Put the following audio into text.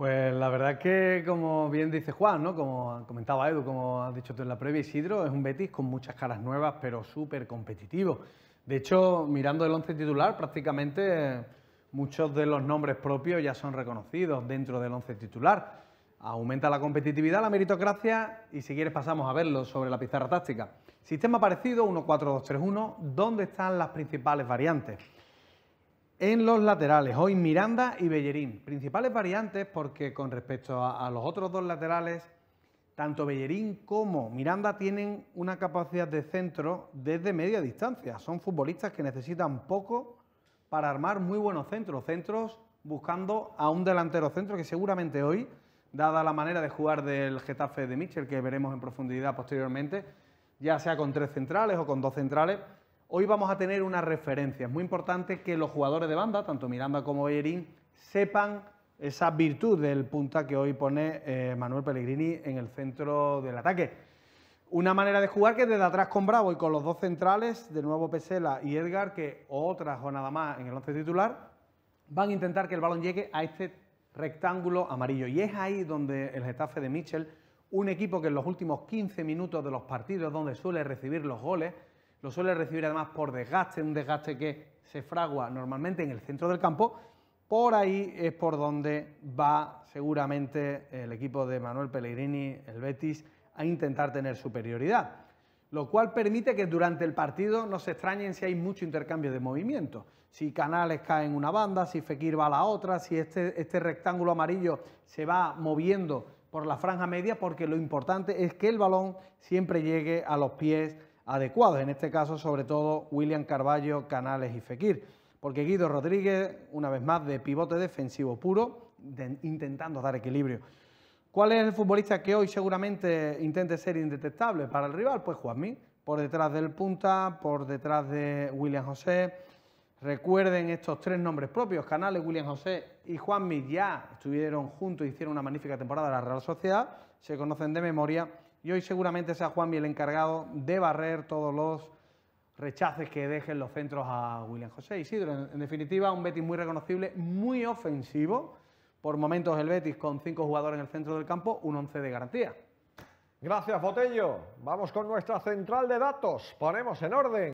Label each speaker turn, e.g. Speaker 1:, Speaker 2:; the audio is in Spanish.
Speaker 1: Pues la verdad es que, como bien dice Juan, ¿no? como comentaba Edu, como has dicho tú en la previa, Isidro es un Betis con muchas caras nuevas, pero súper competitivo. De hecho, mirando el once titular, prácticamente muchos de los nombres propios ya son reconocidos dentro del once titular. Aumenta la competitividad, la meritocracia y si quieres pasamos a verlo sobre la pizarra táctica. Sistema parecido, 1-4-2-3-1, ¿dónde están las principales variantes? En los laterales, hoy Miranda y Bellerín. Principales variantes porque con respecto a, los otros dos laterales, tanto Bellerín como Miranda tienen una capacidad de centro desde media distancia. Son futbolistas que necesitan poco para armar muy buenos centros. Centros buscando a un delantero centro que seguramente hoy, dada la manera de jugar del Getafe de Mitchell, que veremos en profundidad posteriormente, ya sea con tres centrales o con dos centrales, Hoy vamos a tener una referencia. Es muy importante que los jugadores de banda, tanto Miranda como Bellerín, sepan esa virtud del punta que hoy pone eh, Manuel Pellegrini en el centro del ataque. Una manera de jugar que desde atrás con Bravo y con los dos centrales, de nuevo Pesela y Edgar, que otra jornada más en el once titular, van a intentar que el balón llegue a este rectángulo amarillo. Y es ahí donde el Getafe de Mitchell, un equipo que en los últimos 15 minutos de los partidos, donde suele recibir los goles, lo suele recibir además por desgaste, un desgaste que se fragua normalmente en el centro del campo, por ahí es por donde va seguramente el equipo de Manuel Pellegrini, el Betis, a intentar tener superioridad. Lo cual permite que durante el partido no se extrañen si hay mucho intercambio de movimiento Si Canales cae en una banda, si Fekir va a la otra, si este, este rectángulo amarillo se va moviendo por la franja media, porque lo importante es que el balón siempre llegue a los pies adecuados, en este caso sobre todo William Carballo, Canales y Fekir, porque Guido Rodríguez, una vez más, de pivote defensivo puro, intentando dar equilibrio. ¿Cuál es el futbolista que hoy seguramente intente ser indetectable para el rival? Pues Juanmi, por detrás del punta, por detrás de William José. Recuerden estos tres nombres propios, Canales, William José y Juanmi ya estuvieron juntos, y hicieron una magnífica temporada en la Real Sociedad, se conocen de memoria y hoy seguramente sea Juanmi el encargado de barrer todos los rechaces que dejen los centros a William José Isidro. En, en definitiva, un Betis muy reconocible, muy ofensivo. Por momentos el Betis con cinco jugadores en el centro del campo, un 11 de garantía. Gracias, Botello. Vamos con nuestra central de datos. Ponemos en orden.